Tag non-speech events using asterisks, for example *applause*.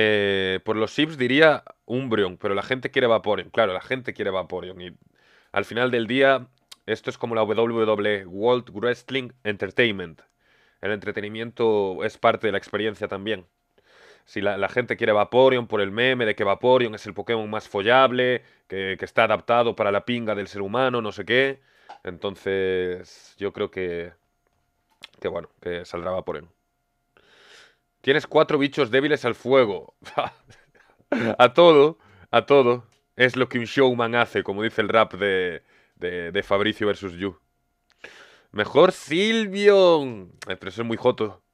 Eh, por los chips diría Umbreon, pero la gente quiere Vaporeon. Claro, la gente quiere Vaporeon. Y al final del día, esto es como la WWE, World Wrestling Entertainment. El entretenimiento es parte de la experiencia también. Si la, gente quiere Vaporeon por el meme de que Vaporeon es el Pokémon más follable, que, está adaptado para la pinga del ser humano, no sé qué. Entonces, yo creo que, bueno, que saldrá Vaporeon. Tienes cuatro bichos débiles al fuego. *laughs* a todo, a todo. Es lo que un showman hace, como dice el rap de, Fabricio versus You. Mejor Silvion. Eh, pero eso es muy joto.